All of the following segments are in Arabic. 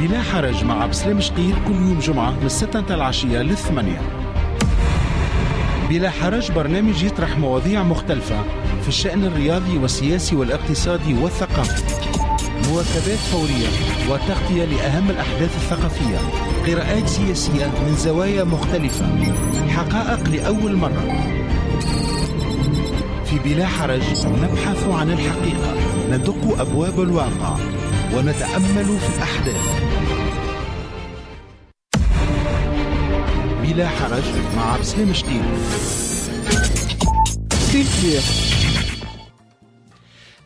بلا حرج مع بسلام شقير كل يوم جمعة من الستة نتاع العشية للثمانية بلا حرج برنامج يطرح مواضيع مختلفة في الشأن الرياضي والسياسي والاقتصادي والثقافي مواكبات فورية وتغطية لأهم الأحداث الثقافية قراءات سياسية من زوايا مختلفة حقائق لأول مرة في بلا حرج نبحث عن الحقيقة ندق أبواب الواقع ونتأمل في الأحداث بلا حرج مع بسام شتيل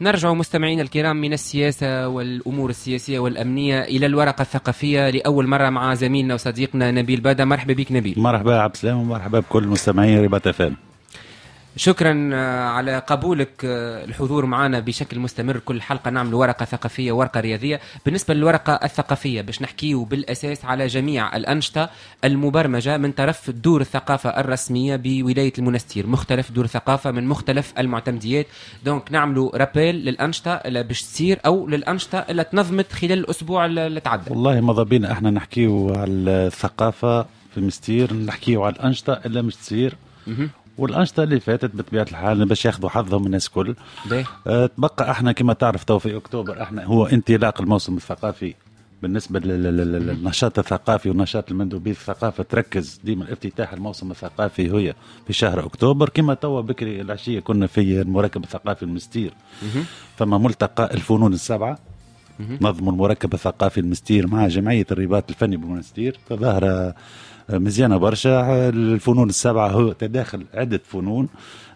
نرجع مستمعينا الكرام من السياسة والأمور السياسية والأمنية إلى الورقة الثقافية لأول مرة مع زميلنا وصديقنا نبيل بادا مرحبا بك نبيل مرحبا عبد السلام ومرحبا بكل مستمعي رباط فام شكرا آه، على قبولك آه، الحضور معنا بشكل مستمر كل حلقه نعمل ورقه ثقافيه ورقه رياضيه بالنسبه للورقه الثقافيه باش نحكيو بالاساس على جميع الانشطه المبرمجه من طرف دور الثقافه الرسميه بولايه المنستير مختلف دور الثقافه من مختلف المعتمديات دونك نعملوا رابيل للانشطه اللي باش تصير او للانشطه اللي تنظمت خلال الاسبوع اللي تعدى والله ما بينا احنا نحكيو على الثقافه في مستير نحكيو على الانشطه اللي مش تصير والانشطه اللي فاتت بطبيعه الحال باش ياخذوا حظهم الناس الكل أه تبقى احنا كما تعرف تو في اكتوبر احنا هو انطلاق الموسم الثقافي بالنسبه للنشاط الثقافي والنشاط المندوبي الثقافه تركز ديما افتتاح الموسم الثقافي هي في شهر اكتوبر كما توا بكري العشيه كنا في المركب الثقافي المستير فما ملتقى الفنون السبعه نظموا المركب الثقافي المستير مع جمعية الرباط الفني بمنستير ظاهرة مزيانة برشا الفنون السبعة هو تداخل عدة فنون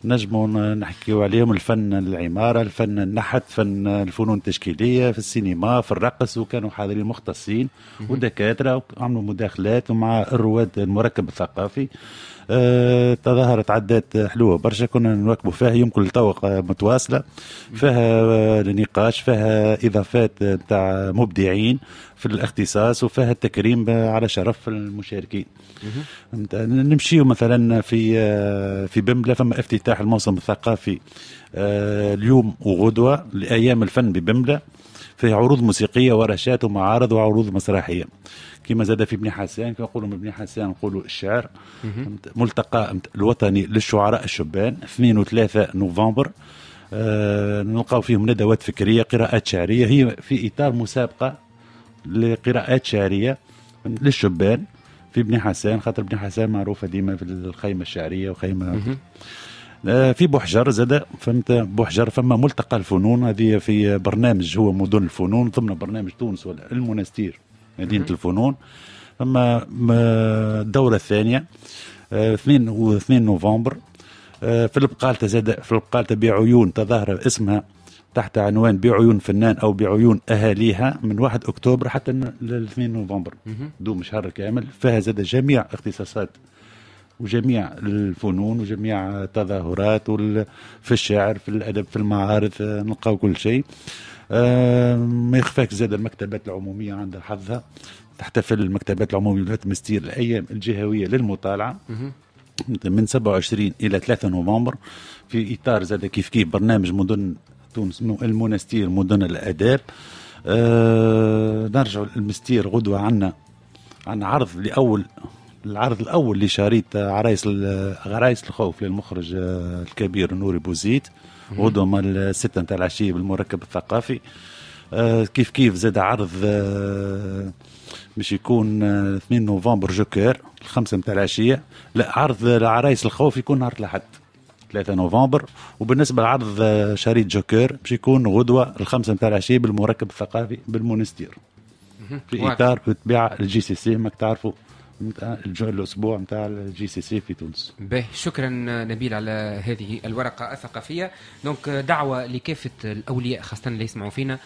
نجموا نحكي عليهم الفن العمارة الفن النحت فن الفنون التشكيلية في السينما في الرقص وكانوا حاضرين مختصين ودكاترة وعملوا مداخلات ومع الرواد المركب الثقافي آه، تظاهرت عدات حلوه برشا كنا نواكبوا فيها يمكن لتوا آه، متواصله فيها آه، نقاش فيها اضافات نتاع مبدعين في الاختصاص وفيها التكريم على شرف المشاركين نمشيو مثلا في في بمبلة فما افتتاح الموسم الثقافي اليوم وغدوه لايام الفن ببمبلة في عروض موسيقيه ورشات ومعارض وعروض مسرحيه كما زاد في ابن حسان كنقولوا ابن حسان نقولوا الشعر ملتقى الوطني للشعراء الشبان 2 و3 نوفمبر آه نلقاو فيهم ندوات فكريه قراءات شعريه هي في اطار مسابقه لقراءات شعريه للشبان في ابن حسان خاطر ابن حسان معروفه ديما في الخيمه الشعريه وخيمه آه، في بوحجر زاد فهمت بوحجر فما ملتقى الفنون هذه في برنامج هو مدن الفنون ضمن برنامج تونس المنستير مدينه الفنون اما الدوره الثانيه 2 آه، 2 نوفمبر آه، في البقالة زاد في البقالة بعيون تظاهرة اسمها تحت عنوان بعيون فنان او بعيون اهاليها من 1 اكتوبر حتى ل 2 نوفمبر دوم شهر كامل فيها زاد جميع اختصاصات وجميع الفنون وجميع التظاهرات في الشعر في الادب في المعارض آه، نلقاو كل شيء آه، ما يخفاك زاد المكتبات العموميه عندها حظها تحتفل المكتبات العموميه ولايه مستير الايام الجهويه للمطالعه من 27 الى 3 نوفمبر في اطار زاد كيف كيف برنامج مدن تونس المنستير مدن الاداب أه نرجع المستير غدوه عنا عن عرض لاول العرض الاول اللي شاريت عرايس غرايس الخوف للمخرج آه، الكبير نوري بوزيت غدوه مال الستة نتاع العشيه بالمركب الثقافي آه، كيف كيف زاد عرض مش آه، يكون 2 نوفمبر جوكر الخمسة نتاع العشيه لا عرض عرايس الخوف يكون نهار الاحد 3 نوفمبر وبالنسبه لعرض شريط جوكر باش يكون غدوه الخمسه نتاع العشيه بالمركب الثقافي بالمونستير في اطار بالطبيعه الجي سي سي ماك تعرفوا الاسبوع نتاع الجي سي سي في تونس. به شكرا نبيل على هذه الورقه الثقافيه، دونك دعوه لكافه الاولياء خاصه اللي يسمعوا فينا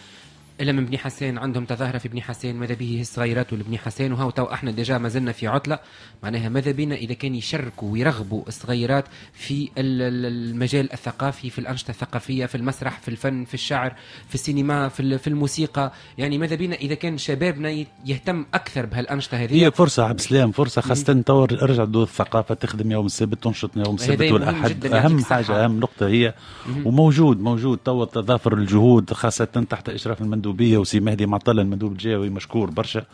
الا من بني حسين عندهم تظاهره في بني حسين ماذا به الصغيرات والبني حسين وهو تو احنا ديجا ما زلنا في عطله معناها ماذا بينا اذا كان يشركوا ويرغبوا الصغيرات في المجال الثقافي في الانشطه الثقافيه في المسرح في الفن في الشعر في السينما في في الموسيقى يعني ماذا بينا اذا كان شبابنا يهتم اكثر بهالانشطه هذه هي فرصه عبد السلام فرصه خاصه تو ارجع دور الثقافه تخدم يوم السبت تنشط يوم السبت والاحد اهم حاجه اهم نقطه هي وموجود موجود تو تضافر الجهود خاصه تحت اشراف المندوب المندوبيه وسي مهدي معطل المندوب الجهوي مشكور برشا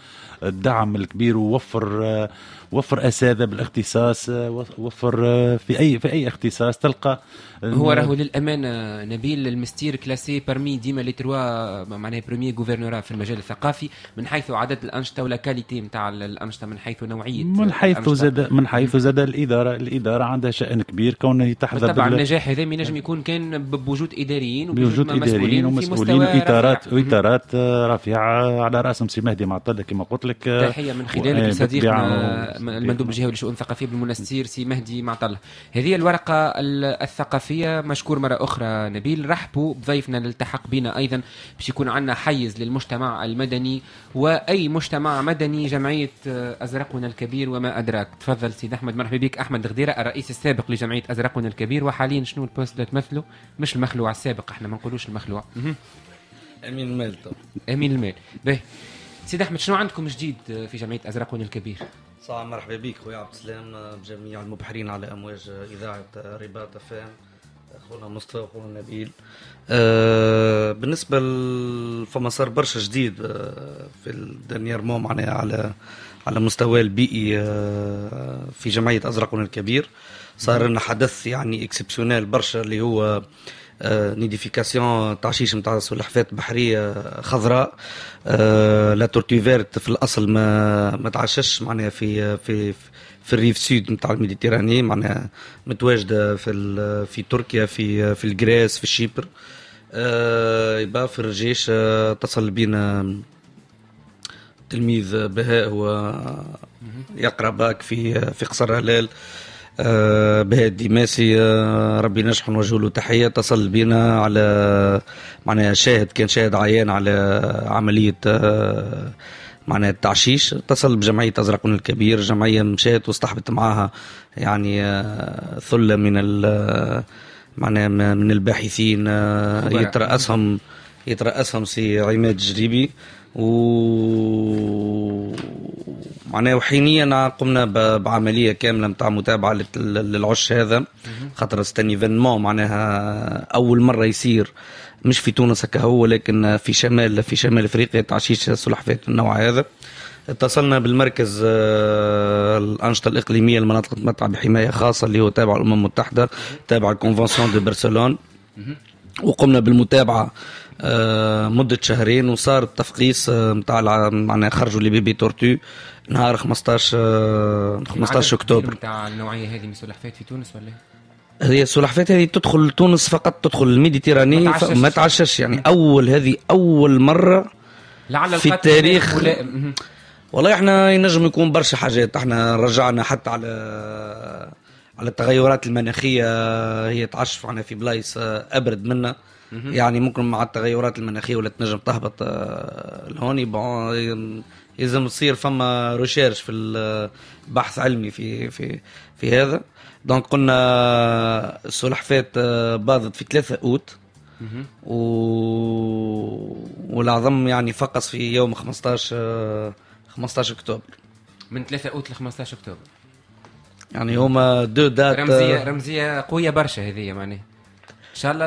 الدعم الكبير ووفر وفر اساتذه بالاختصاص وفر في اي في اي اختصاص تلقى هو راهو للامانه نبيل المستير كلاسي بارمي ديما لي تروا معناها برومي غوفرنورا في المجال الثقافي من حيث عدد الانشطه ولا كاليتي نتاع الانشطه من حيث نوعيه من حيث زاد من حيث زاد الاداره الاداره عندها شان كبير كون تحظى طبعا النجاح هذا ما ينجم يكون كان بوجود اداريين بوجود اداريين ومسؤولين واطارات واطارات آه، رفيعه على راسهم سي مهدي معطله كما قلت لك آه، تحيه من خلالك لصديقنا آه، المندوب الجهوي للشؤون الثقافيه بالمنستير سي مهدي معطله هذه الورقه الثقافيه مشكور مره اخرى نبيل رحبوا بضيفنا اللي التحق بنا ايضا باش يكون عندنا حيز للمجتمع المدني واي مجتمع مدني جمعيه آه، ازرقنا الكبير وما ادراك تفضل سيد احمد مرحبا بك احمد غديره الرئيس السابق لجمعيه ازرقنا الكبير وحاليا شنو البوست اللي تمثله مش المخلوع السابق احنا ما نقولوش المخلوع امين المال طبعا امين المال باهي سيد احمد شنو عندكم جديد في جمعيه ازرقون الكبير؟ صح مرحبا بك خويا عبد السلام بجميع المبحرين على امواج اذاعه رباط فام اخونا مصطفى اخونا نبيل أه بالنسبه فما صار برشا جديد أه، في الدنيير مو معناها على على مستوى البيئي أه، في جمعيه ازرقون الكبير صار لنا حدث يعني اكسبسيونيل برشا اللي هو نيديفيكاسيون آه، آه، تعشيش نتاع سلحفات بحريه آه، خضراء لا تورتي فيرت في الاصل ما ما تعشش معناها في في في الريف سود نتاع الميديتيراني معناها متواجده في في تركيا في في الجريس في شيبر يبقى في الرجيش اتصل بينا تلميذ بهاء هو يقرا باك في في قصر هلال آه، بها الدماسية آه، ربي نجح نوجه له تحية اتصل بنا على معناها شاهد كان شاهد عيان على عملية آه، معناها التعشيش اتصل بجمعية أزرقون الكبير جمعية مشات واصطحبت معاها يعني ثلة من معناها من الباحثين يترأسهم يترأسهم سي عماد جريبي و وحينيا قمنا بعمليه كامله نتاع متابعه للعش هذا خاطر ستان ايفينمون معناها اول مره يصير مش في تونس هكا هو لكن في شمال في شمال افريقيا تعشيش سلحفاه النوع هذا اتصلنا بالمركز آه، الانشطه الاقليميه لمناطق المتمتعه بحمايه خاصه اللي هو تابع الامم المتحده تابع الكونفنسيون دو برشلون وقمنا بالمتابعه آه، مدة شهرين وصار التفقيس نتاع آه، معناها خرجوا لي بيبي تورتو نهار 15 15 آه، اكتوبر نتاع النوعية هذه من السلحفات في تونس ولا؟ هي السلحفات هذه تدخل تونس فقط تدخل الميديتيراني ما تعشش يعني أول هذه أول مرة لعل في التاريخ والله احنا ينجم يكون برشا حاجات احنا رجعنا حتى على على التغيرات المناخيه هي تعشف عنا في بلايص ابرد منا يعني ممكن مع التغيرات المناخيه ولا تنجم تهبط آه، لهوني بون لازم تصير فما ريشيرش في البحث علمي في في في هذا دونك قلنا السلحفات آه، باضت في 3 اوت و... والعظم يعني فقس في يوم 15 15 آه، اكتوبر من 3 اوت ل 15 اكتوبر يعني هما دو دات رمزيه رمزيه قويه برشا هذه معناها شاء الله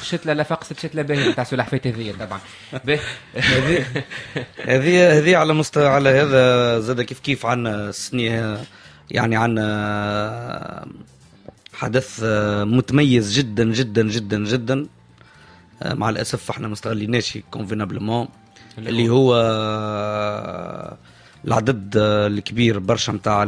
الشتله لا شت الشتله باهيه نتاع سلحفيت هذيا طبعا هذه هذه هذه على مستوى على هذا زاد كيف كيف عندنا السنه يعني عندنا حدث متميز جدا جدا جدا جدا مع الاسف احنا ما استغليناش كونفينابلمون اللي هو العدد آه، الكبير برشا نتاع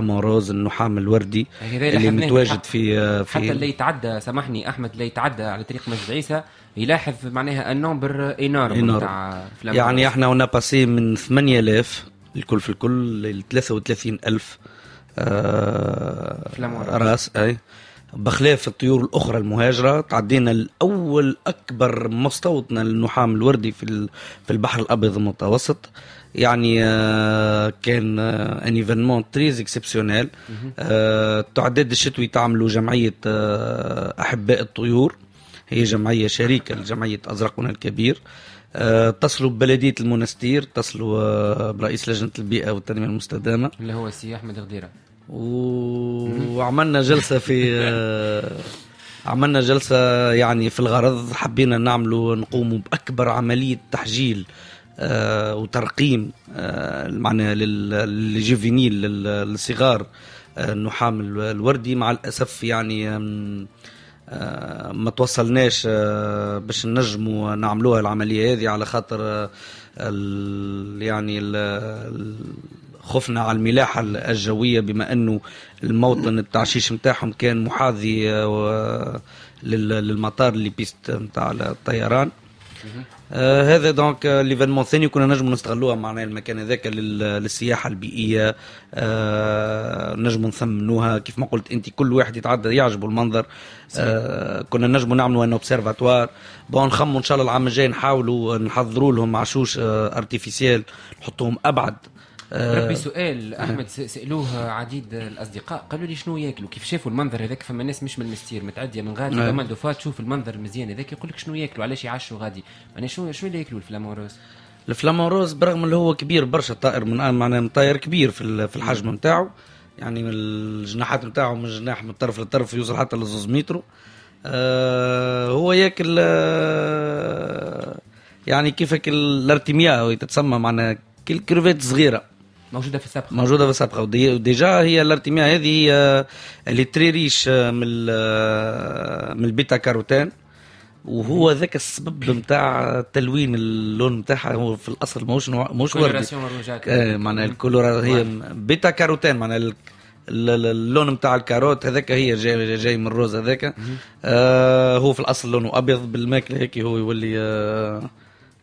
روز النحام الوردي اللي متواجد في آه، في حتى اللي يتعدى سامحني احمد اللي يتعدى على طريق مسجد عيسى يلاحظ معناها النومبر انورم نتاع يعني احنا ونا باسي من 8000 الكل في الكل ل 33000 آه راس اي بخلاف الطيور الاخرى المهاجره تعدينا الاول اكبر مستوطنه للنحام الوردي في في البحر الابيض المتوسط يعني آه، كان ان ايفينمون تريز اكسبسيونيل التعداد الشتوي تعملوا جمعيه آه، احباء الطيور هي جمعيه شريكه لجمعيه ازرقنا الكبير اتصلوا آه، ببلديه المنستير اتصلوا برئيس لجنه البيئه والتنميه المستدامه اللي هو السياح مدغديره وعملنا جلسه في آه، عملنا جلسه يعني في الغرض حبينا نعملوا نقوموا باكبر عمليه تحجيل آه، وترقيم معنا آه، معناها للجيفينيل للصغار النحام الوردي مع الاسف يعني ما توصلناش باش نجموا نعملوها العمليه هذه على خاطر يعني خفنا على الملاحة الجوية بما أنه الموطن التعشيش نتاعهم كان محاذي آه، للمطار اللي بيست نتاع الطيران آه هذا دونك ليفينمون الثاني كنا نجموا نستغلوها معناها المكان هذاك للسياحه البيئيه آه نجموا نثمنوها كيف ما قلت انت كل واحد يتعدى يعجبه المنظر آه كنا نجموا نعملوا ان اوبسيرفاتوار بون نخموا ان شاء الله العام الجاي نحاولوا نحضروا لهم عشوش آه ارتيفيسيال نحطوهم ابعد ربي آه، سؤال آه. احمد سالوه عديد الاصدقاء قالوا لي شنو ياكلوا كيف شافوا المنظر هذاك فما ناس مش من المستير متعديه من غادي نعم. فما دوفا تشوف المنظر المزيان هذاك يقول لك شنو ياكلوا علاش يعشوا غادي انا شنو شنو اللي ياكلوا الفلاموروس الفلاموروس برغم اللي هو كبير برشا طائر من آه، معناه طائر كبير في الحجم نعم. نتاعو يعني الجناحات نتاعو من جناح من طرف لطرف يوصل حتى ل متر آه هو ياكل آه يعني كيفك الارتمياء تتسمى معنا كل كروفيت صغيره موجوده في السابقه موجوده في السابقه وديجا هي الارتماع هذه اللي تري ريش آه، من آه، من البيتا كاروتين وهو ذاك السبب نتاع تلوين اللون نتاعها هو في الاصل ماهوش ماهوش وردي آه، معناها الكولورا هي بيتا كاروتين معناها اللون نتاع الكاروت هذاك هي جاي, جاي من الروز هذاك آه هو في الاصل لونه ابيض بالماكله هيك هو يولي آه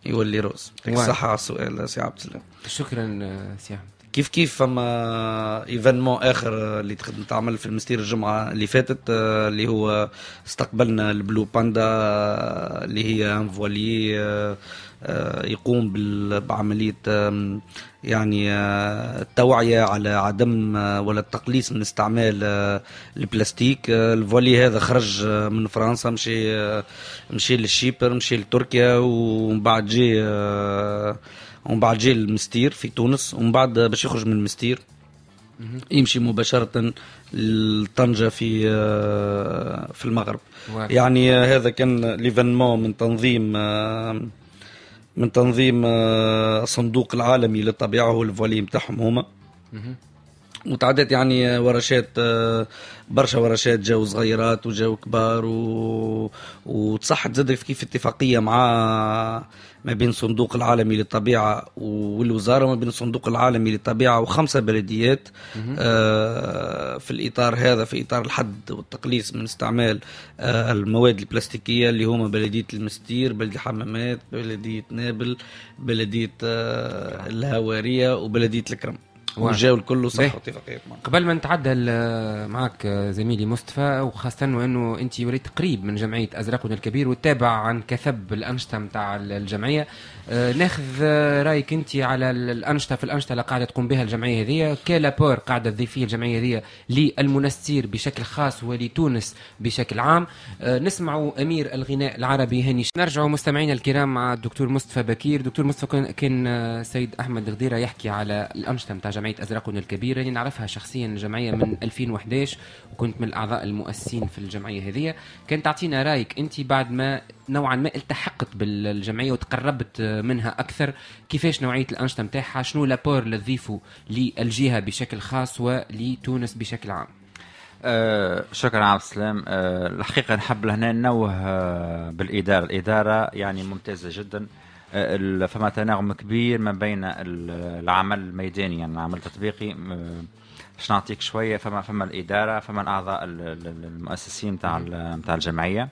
يولي روز يعطيك الصحه على السؤال سي عبد الله شكرا سي عبد كيف كيف فما ايفينمون اخر اللي تخدم تعمل في المستير الجمعه اللي فاتت آه، اللي هو استقبلنا البلو باندا آه، اللي هي فوالي آه، آه، يقوم بعملية يعني آه، التوعية على عدم آه، ولا التقليص من استعمال البلاستيك الفولي هذا خرج من فرنسا مشي مشي للشيبر مشي لتركيا ومن بعد جي ومن بعد جي المستير في تونس ومن بعد باش يخرج من المستير يمشي مباشرة لطنجة في في المغرب واحد. يعني هذا كان ليفينمون من تنظيم من تنظيم آه، الصندوق العالمي للطبيعه هو الفولي نتاعهم هما وتعدت يعني آه، ورشات آه، برشا ورشات جاو صغيرات وجاو كبار و... وتصحت زاد كيف اتفاقيه مع ما بين الصندوق العالمي للطبيعه والوزاره ما بين الصندوق العالمي للطبيعه وخمسه بلديات في الإطار هذا في إطار الحد والتقليص من استعمال آه، المواد البلاستيكية اللي هما بلدية المستير بلدية حمامات بلدية نابل بلدية آه، الهوارية وبلدية الكرم والجو الكل صح قبل ما نتعدى معك زميلي مصطفى وخاصه وانه انت وليت قريب من جمعيه ازرقنا الكبير وتابع عن كثب الانشطه نتاع الجمعيه آه، ناخذ رايك انت على الانشطه في الانشطه اللي قاعده تقوم بها الجمعيه هذه كالابور قاعده تضيف فيه الجمعيه هذه للمنستير بشكل خاص ولتونس بشكل عام آه، نسمع امير الغناء العربي هاني نرجع مستمعينا الكرام مع الدكتور مصطفى بكير دكتور مصطفى كان آه، سيد احمد غديره يحكي على الانشطه نتاع جمعيه ازرقنا الكبيره اللي نعرفها شخصيا الجمعيه من 2011 وكنت من الاعضاء المؤسسين في الجمعيه هذه كان تعطينا رايك انت بعد ما نوعا ما التحقت بالجمعيه وتقربت منها اكثر كيفاش نوعيه الانشطه نتاعها شنو لابور اللي تضيفوا للجهه بشكل خاص ولتونس بشكل عام أه شكرا عبد السلام أه الحقيقه نحب لهنا ننوه أه، بالاداره الاداره يعني ممتازه جدا فما تناغم كبير ما بين العمل الميداني يعني العمل التطبيقي باش نعطيك شويه فما فما الاداره فما الاعضاء المؤسسين نتاع نتاع الجمعيه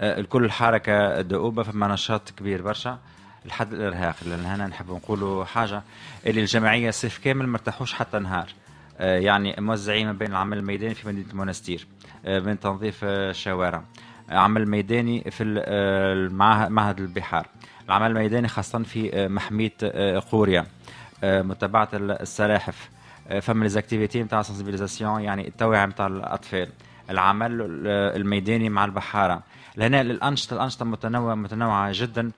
الكل حركه دؤوبه فما نشاط كبير برشا لحد الارهاق لان هنا نحب نقولوا حاجه اللي الجمعيه صيف كامل ما ارتاحوش حتى نهار يعني موزعين ما بين العمل الميداني في مدينه المنستير من تنظيف الشوارع عمل ميداني في معهد البحار العمل الميداني خاصة في آه، محمية آه، قوريا آه، متابعة السلاحف فما ليزاكتيفيتي نتاع سنسبيليزاسيون يعني التوعية نتاع الأطفال العمل الميداني مع البحارة لهنا الأنشطة الأنشطة متنوعة متنوعة جدا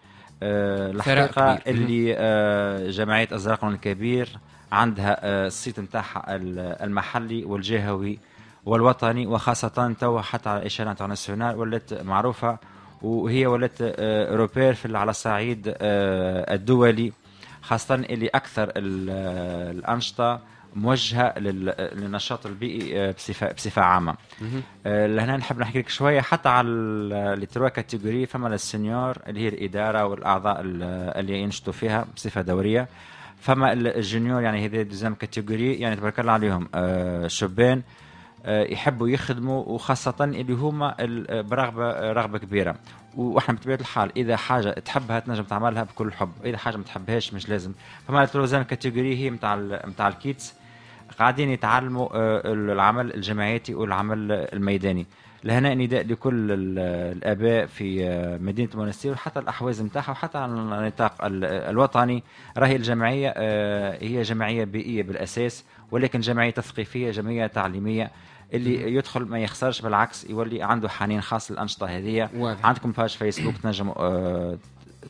الحقيقة اللي جمعية أزرق الكبير عندها السيت نتاعها المحلي والجهوي والوطني وخاصة توا حتى على إشارة انترناسيونال ولات معروفة وهي ولات آه، روبير في على الصعيد آه، الدولي خاصة اللي أكثر آه، الأنشطة موجهة للنشاط البيئي بصفة بصفة عامة. لهنا نحب نحكي لك شوية حتى على لي كاتيجوري فما السنيور اللي هي الإدارة والأعضاء اللي ينشطوا فيها بصفة دورية. فما الجونيور يعني هذه دوزيام كاتيجوري يعني تبارك الله عليهم شبان آه، يحبوا يخدموا وخاصة اللي هما آه، برغبة آه، رغبة كبيرة واحنا بطبيعة الحال إذا حاجة تحبها تنجم تعملها بكل حب إذا حاجة ما تحبهاش مش لازم فما لوزان كاتيجوري هي متاع متاع الكيتس قاعدين يتعلموا العمل الجماعيتي والعمل الميداني لهنا نداء لكل الاباء في مدينه المنستير وحتى الاحواز نتاعها وحتى على النطاق الوطني راهي الجمعيه هي جمعيه بيئيه بالاساس ولكن جمعيه تثقيفيه جمعيه تعليميه اللي يدخل ما يخسرش بالعكس يولي عنده حنين خاص للانشطه هذه واضح. عندكم باج فيسبوك تنجم آه،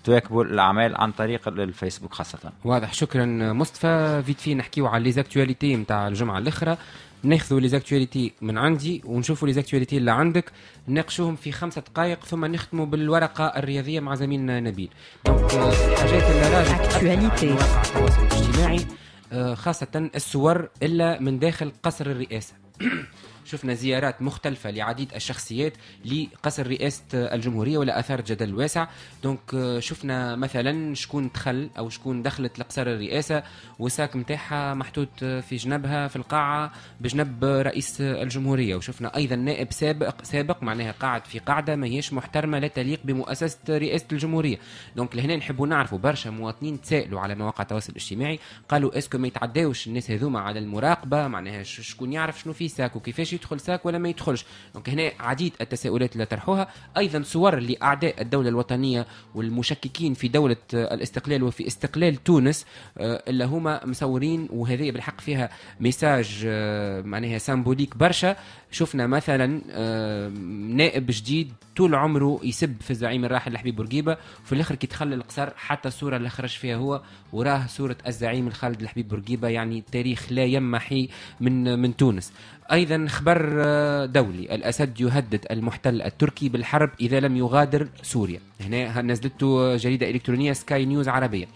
تواكبوا الاعمال عن طريق الفيسبوك خاصه واضح شكرا مصطفى فيت في نحكيو على ليزاكتواليتي نتاع الجمعه الاخرى ناخذوا ليزاكتواليتي من عندي ونشوفوا ليزاكتواليتي اللي عندك نناقشوهم في خمسة دقائق ثم نختموا بالورقة الرياضية مع زميلنا نبيل دونك euh، الحاجات اللي راجعت التواصل الاجتماعي آه، خاصة الصور إلا من داخل قصر الرئاسة شفنا زيارات مختلفة لعديد الشخصيات لقصر رئاسة الجمهورية ولا أثار جدل واسع دونك آه، شفنا مثلا شكون دخل أو شكون دخلت لقصر الرئاسة وساك متاحة محطوط في جنبها في القاعة بجنب رئيس الجمهورية وشفنا أيضا نائب سابق سابق معناها قاعد في قاعدة ما هيش محترمة لا تليق بمؤسسة رئاسة الجمهورية دونك لهنا نحبوا نعرفوا برشا مواطنين تسائلوا على مواقع التواصل الاجتماعي قالوا اسكو ما يتعداوش الناس هذوما على المراقبة معناها شكون يعرف شنو في في ساك وكيفاش يدخل ساك ولا ما يدخلش دونك هنا عديد التساؤلات اللي طرحوها ايضا صور لاعداء الدوله الوطنيه والمشككين في دوله آه، الاستقلال وفي استقلال تونس آه، اللي هما مصورين وهذه بالحق فيها ميساج آه، معناها سامبوليك برشا شفنا مثلا آه، نائب جديد طول عمره يسب في الزعيم الراحل الحبيب بورقيبه وفي الاخر كي تخلى القصر حتى الصوره اللي خرج فيها هو وراه صوره الزعيم الخالد الحبيب بورقيبه يعني تاريخ لا يمحي من من تونس ايضا خبر آه، دولي الاسد يهدد المحتل التركي بالحرب اذا لم يغادر سوريا هنا نزلته جريده الكترونيه سكاي نيوز عربيه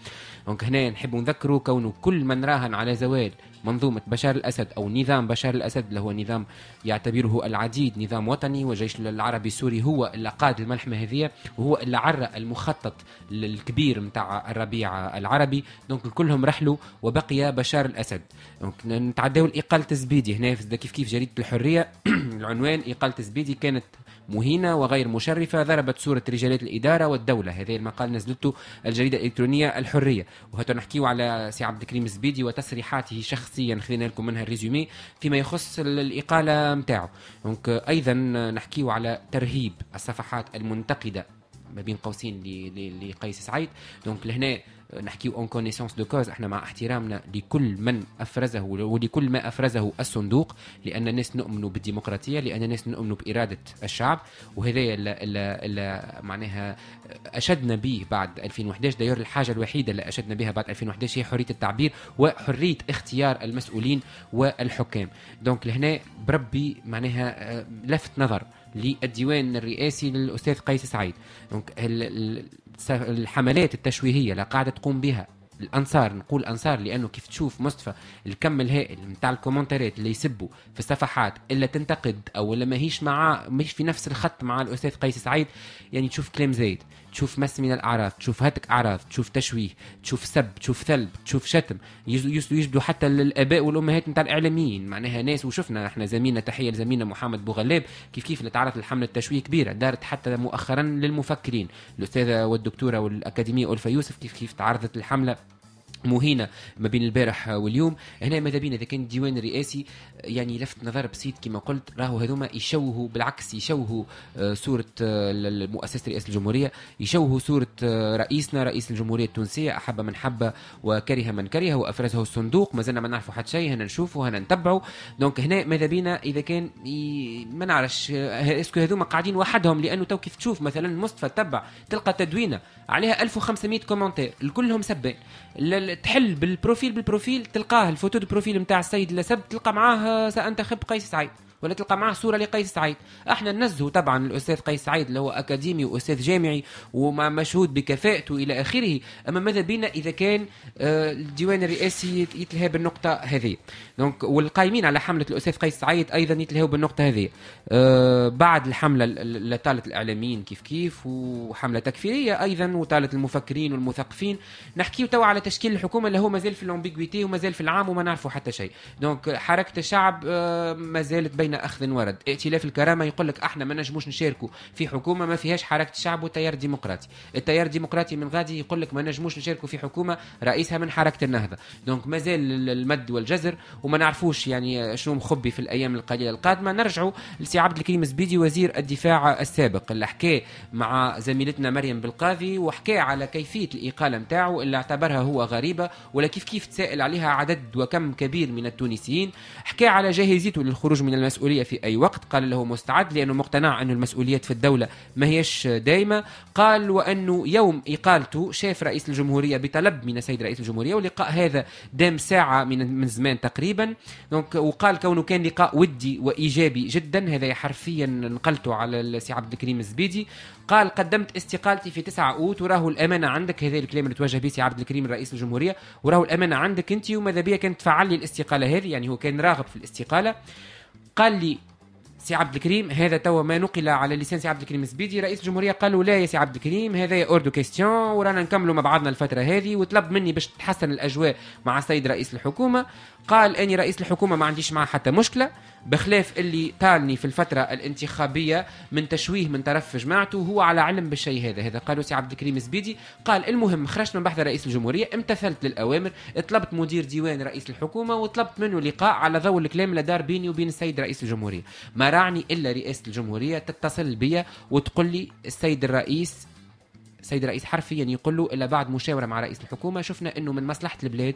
دونك هنا نحب نذكروا كونه كل من راهن على زوال منظومة بشار الأسد أو نظام بشار الأسد اللي هو نظام يعتبره العديد نظام وطني والجيش العربي السوري هو اللي قاد الملحمة هذه وهو اللي عرى المخطط الكبير متاع الربيع العربي دونك كلهم رحلوا وبقي بشار الأسد دونك نتعداو الإقالة الزبيدي هنا كيف كيف جريدة الحرية العنوان إقالة الزبيدي كانت مهينة وغير مشرفة ضربت صورة رجالات الإدارة والدولة هذا المقال نزلته الجريدة الإلكترونية الحرية وهتو نحكيو على سي عبد الكريم الزبيدي وتصريحاته شخصيا خذينا لكم منها الريزومي فيما يخص الإقالة نتاعو دونك أيضا نحكيو على ترهيب الصفحات المنتقدة ما بين قوسين لقيس سعيد دونك لهنا نحكيو اون كونيسونس دو كوز احنا مع احترامنا لكل من افرزه ولكل ما افرزه الصندوق لان الناس نؤمن بالديمقراطيه لان الناس نؤمن باراده الشعب وهذا معناها اشدنا به بعد 2011 داير الحاجه الوحيده اللي اشدنا بها بعد 2011 هي حريه التعبير وحريه اختيار المسؤولين والحكام دونك لهنا بربي معناها آه، لفت نظر للديوان الرئاسي للاستاذ قيس سعيد دونك الحملات التشويهيه لا قاعده تقوم بها الانصار نقول انصار لانه كيف تشوف مصطفى الكم الهائل نتاع الكومنتارات اللي يسبوا في الصفحات الا تنتقد او الا ماهيش مع مش في نفس الخط مع الاستاذ قيس سعيد يعني تشوف كلام زايد تشوف مس من الاعراض تشوف هتك اعراض تشوف تشويه تشوف سب تشوف ثلب تشوف شتم يجدوا حتى الاباء والامهات نتاع الاعلاميين معناها ناس وشفنا احنا زميلنا تحيه لزميلنا محمد بوغلاب كيف كيف اللي تعرض لحمله تشويه كبيره دارت حتى مؤخرا للمفكرين الاستاذه والدكتوره والاكاديميه الفا يوسف كيف كيف تعرضت الحمله مهينه ما بين البارح واليوم هنا ماذا بينا اذا كان ديوان رئاسي آه، يعني لفت نظر بسيط كما قلت راهو هذوما يشوهوا بالعكس يشوهوا آه، صوره آه، مؤسسه رئاسه الجمهوريه يشوهوا صوره رئيسنا رئيس الجمهوريه التونسيه احب من حب وكره من كره وافرزه الصندوق مازلنا ما نعرفوا حتى شيء هنا نشوفوا هنا نتبعوا دونك هنا ماذا بينا اذا كان ما نعرفش اسكو هذوما قاعدين وحدهم لانه تو كيف تشوف مثلا مصطفى تبع تلقى تدوينه عليها 1500 كومنتير الكلهم سبان تحل بالبروفيل بالبروفيل تلقاه الفوتو دو بروفيل نتاع السيد السب تلقى معاه آه، سأنتخب قيس سعيد ولا تلقى معاه صوره لقيس سعيد احنا ننزهوا طبعا الاستاذ قيس سعيد اللي هو اكاديمي واستاذ جامعي ومع مشهود بكفاءته الى اخره اما ماذا بينا اذا كان آه، الديوان الرئاسي يتلهى بالنقطه هذه دونك والقائمين على حمله الاستاذ قيس سعيد ايضا يتلهوا بالنقطه هذه آه، بعد الحمله اللي طالت الاعلاميين كيف كيف وحمله تكفيريه ايضا وطالت المفكرين والمثقفين نحكي توا على تشكيل الحكومه اللي هو مازال في الامبيغويتي ومازال في العام وما نعرفوا حتى شيء دونك حركه الشعب آه، مازالت بين بين اخذ ورد ائتلاف الكرامه يقول لك احنا ما نجموش نشاركوا في حكومه ما فيهاش حركه شعب وتيار ديمقراطي التيار الديمقراطي من غادي يقول لك ما نجموش نشاركوا في حكومه رئيسها من حركه النهضه دونك مازال المد والجزر وما نعرفوش يعني شنو مخبي في الايام القليله القادمه نرجعوا لسي عبد الكريم زبيدي وزير الدفاع السابق اللي حكى مع زميلتنا مريم بالقاضي وحكى على كيفيه الاقاله نتاعو اللي اعتبرها هو غريبه ولا كيف كيف تسائل عليها عدد وكم كبير من التونسيين حكى على جاهزيته للخروج من المسؤوليه المسؤوليه في اي وقت قال له مستعد لانه مقتنع انه المسؤوليات في الدوله ما هيش دائمه قال وانه يوم اقالته شاف رئيس الجمهوريه بطلب من السيد رئيس الجمهوريه ولقاء هذا دام ساعه من من زمان تقريبا دونك وقال كونه كان لقاء ودي وايجابي جدا هذا حرفيا نقلته على السي عبد الكريم الزبيدي قال قدمت استقالتي في 9 اوت وراه الامانه عندك هذا الكلام اللي توجه به سي عبد الكريم رئيس الجمهوريه وراه الامانه عندك انت وماذا بيا كانت تفعل لي الاستقاله هذه يعني هو كان راغب في الاستقاله قال لي سي عبد الكريم هذا توا ما نقل على لسان سي عبد الكريم سبيدي رئيس الجمهوريه قال له لا يا سي عبد الكريم هذا يا اوردو كيستيون ورانا نكملوا مع بعضنا الفتره هذه وطلب مني باش تحسن الاجواء مع السيد رئيس الحكومه قال اني رئيس الحكومه ما عنديش معاه حتى مشكله بخلاف اللي طالني في الفترة الانتخابية من تشويه من طرف جماعته هو على علم بالشيء هذا هذا قالوا سي عبد الكريم زبيدي قال المهم خرجت من بحث رئيس الجمهورية امتثلت للأوامر طلبت مدير ديوان رئيس الحكومة وطلبت منه لقاء على ضوء الكلام اللي دار بيني وبين السيد رئيس الجمهورية ما راعني إلا رئاسة الجمهورية تتصل بيا وتقول لي السيد الرئيس السيد الرئيس حرفيا يقول له الا بعد مشاوره مع رئيس الحكومه شفنا انه من مصلحه البلاد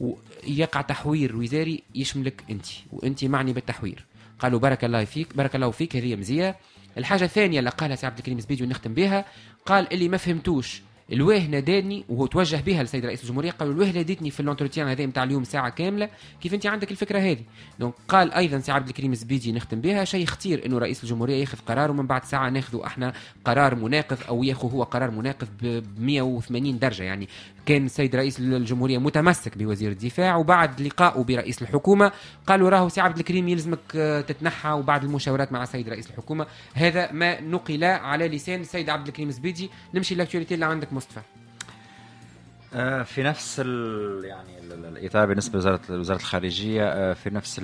ويقع تحوير وزاري يشملك انت وانت معني بالتحوير قالوا بارك الله فيك بارك الله فيك هذه مزيه الحاجه الثانيه اللي قالها سي عبد الكريم زبيدي ونختم بها قال اللي ما فهمتوش الواه نادني وهو توجه بها للسيد رئيس الجمهوريه قال الواه ناديتني في الانتروتيان هذا نتاع اليوم ساعه كامله كيف انت عندك الفكره هذه دونك قال ايضا سي عبد الكريم الزبيدي نختم بها شيء خطير انه رئيس الجمهوريه ياخذ قرار ومن بعد ساعه ناخذوا احنا قرار مناقض او ياخذ هو قرار مناقض ب 180 درجه يعني كان السيد رئيس الجمهوريه متمسك بوزير الدفاع وبعد لقائه برئيس الحكومه قالوا راهو سي عبد الكريم يلزمك آه، تتنحى وبعد المشاورات مع السيد رئيس الحكومه هذا ما نقل على لسان السيد عبد الكريم الزبيدي نمشي لاكتواليتي اللي عندك مصطفى آه، في نفس ال يعني الاطار بالنسبه لوزاره وزاره الخارجيه آه، في نفس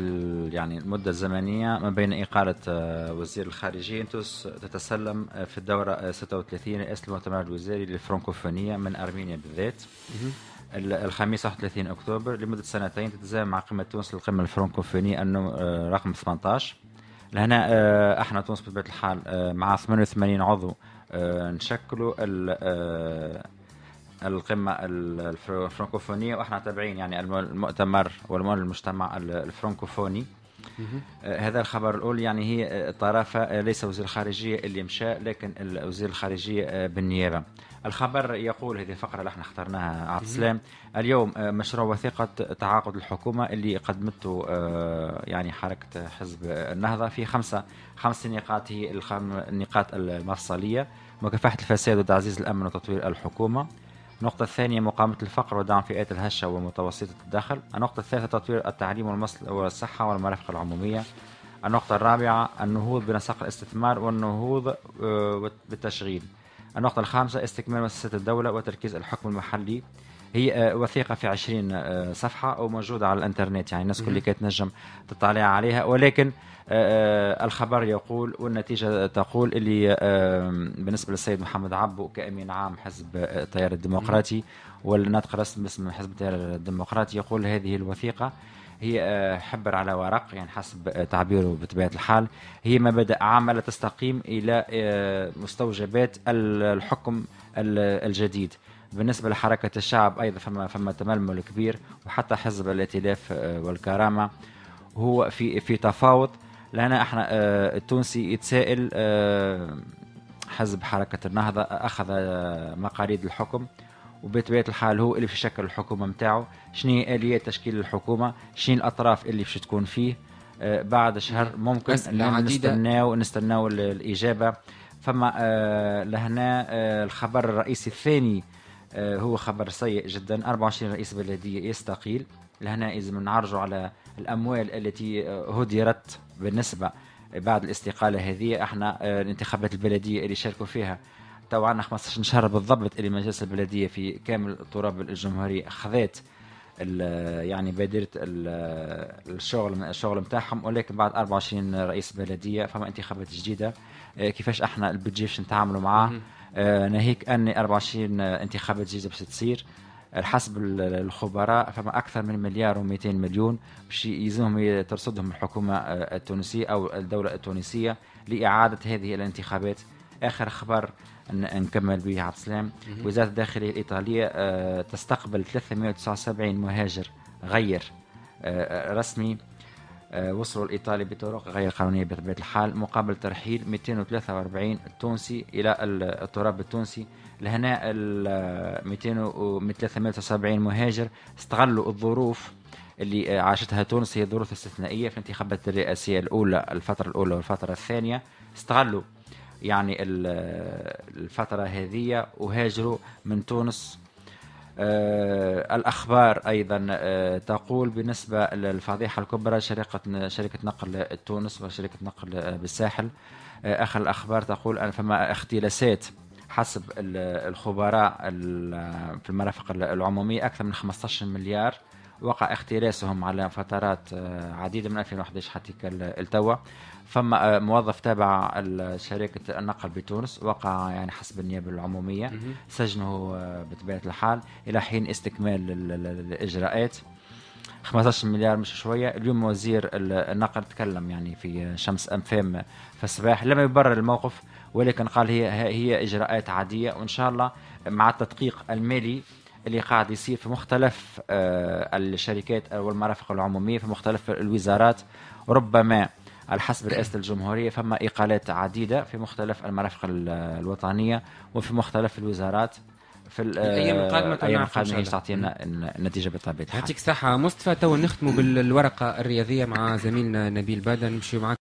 يعني المده الزمنيه ما بين اقاله آه، وزير الخارجيه تونس تتسلم في الدوره 36 رئاسه المؤتمر الوزاري للفرنكوفونيه من ارمينيا بالذات الخميس 31 اكتوبر لمده سنتين تتزامن مع قمه تونس للقمه الفرنكوفونيه رقم 18 لهنا احنا تونس بطبيعه الحال مع 88 عضو آه، نشكلوا آه، القمة الفرنكوفونية واحنا تابعين يعني المؤتمر والمؤتمر المجتمع الفرنكوفوني آه، هذا الخبر الاول يعني هي طرافة ليس وزير الخارجيه اللي مشى لكن وزير الخارجيه بالنيابه الخبر يقول هذه الفقره اللي احنا اخترناها عبد السلام اليوم مشروع وثيقه تعاقد الحكومه اللي قدمته يعني حركه حزب النهضه في خمسه خمس نقاط هي النقاط المفصليه مكافحة الفساد وتعزيز الأمن وتطوير الحكومة النقطة الثانية مقاومة الفقر ودعم فئات الهشة ومتوسطة الدخل النقطة الثالثة تطوير التعليم والمصل والصحة والمرافق العمومية النقطة الرابعة النهوض بنسق الاستثمار والنهوض بالتشغيل آه، النقطة الخامسة استكمال مؤسسات الدولة وتركيز الحكم المحلي هي آه، وثيقه في 20 آه، صفحه وموجوده على الانترنت يعني الناس كل تنجم تطلع عليها ولكن آه، الخبر يقول والنتيجه تقول اللي بالنسبه للسيد محمد عبو كامين عام حزب التيار الديمقراطي والناطق الرسمي باسم حزب التيار الديمقراطي يقول هذه الوثيقه هي حبر على ورق يعني حسب تعبيره بطبيعه الحال هي مبادئ عامه لا تستقيم الى مستوجبات الحكم الجديد بالنسبة لحركة الشعب أيضا فما فما تململ كبير وحتى حزب الائتلاف آه، والكرامة هو في في تفاوض لأن احنا آه، التونسي يتسائل آه، حزب حركة النهضة أخذ مقاليد الحكم وبطبيعة الحال هو اللي في شكل الحكومة متاعه شنو هي آليات تشكيل الحكومة شنو الأطراف اللي باش تكون فيه بعد شهر ممكن نعم نستناو نستناو الإجابة فما لهنا الخبر الرئيسي الثاني آه، هو خبر سيء جدا 24 رئيس بلديه يستقيل لهنا لازم نعرجوا على الاموال التي آه، هدرت بالنسبه بعد الاستقاله هذه احنا آه، الانتخابات البلديه اللي شاركوا فيها تو عندنا 15 شهر بالضبط اللي مجلس البلديه في كامل تراب الجمهوريه خذات يعني بادره الشغل من الشغل نتاعهم ولكن بعد 24 رئيس بلديه فما انتخابات جديده كيفاش احنا البودجي نتعاملوا معاه آه، ناهيك أن 24 انتخابات جديدة باش تصير آه، حسب الخبراء فما اكثر من مليار و200 مليون باش يلزمهم ترصدهم الحكومه آه، التونسيه او الدوله التونسيه لاعاده هذه الانتخابات اخر خبر نكمل به عبد السلام وزاره الداخليه الايطاليه تستقبل 379 مهاجر غير رسمي آه، وصلوا الإيطالي بطرق غير قانونية بطبيعة الحال مقابل ترحيل 243 تونسي إلى التراب التونسي لهنا 273 مهاجر استغلوا الظروف اللي عاشتها تونس هي ظروف استثنائية في الانتخابات الرئاسية الأولى الفترة الأولى والفترة الثانية استغلوا يعني الفترة هذه وهاجروا من تونس آه، الاخبار ايضا آه، تقول بالنسبه للفضيحه الكبرى شركه شركه نقل تونس وشركه نقل آه، بالساحل اخر الاخبار تقول ان فما اختلاسات حسب الخبراء في المرافق العموميه اكثر من 15 مليار وقع اختلاسهم على فترات آه، عديده من 2011 حتى التوا فما آه، موظف تابع شركه النقل بتونس وقع يعني حسب النيابه العموميه سجنه آه، بطبيعه الحال الى حين استكمال الاجراءات 15 مليار مش شويه اليوم وزير النقل تكلم يعني في شمس انفام في الصباح لم يبرر الموقف ولكن قال هي هي اجراءات عاديه وان شاء الله مع التدقيق المالي اللي قاعد يصير في مختلف آه، الشركات او المرافق العموميه في مختلف الوزارات ربما على حسب رئاسة الجمهورية فما إقالات عديدة في مختلف المرافق الوطنية وفي مختلف الوزارات في الايام القادمه آه، الايام القادمه هي تعطينا النتيجه بطبيعه الحال يعطيك الصحه مصطفى تو نختموا بالورقه الرياضيه مع زميلنا نبيل بدر نمشي معك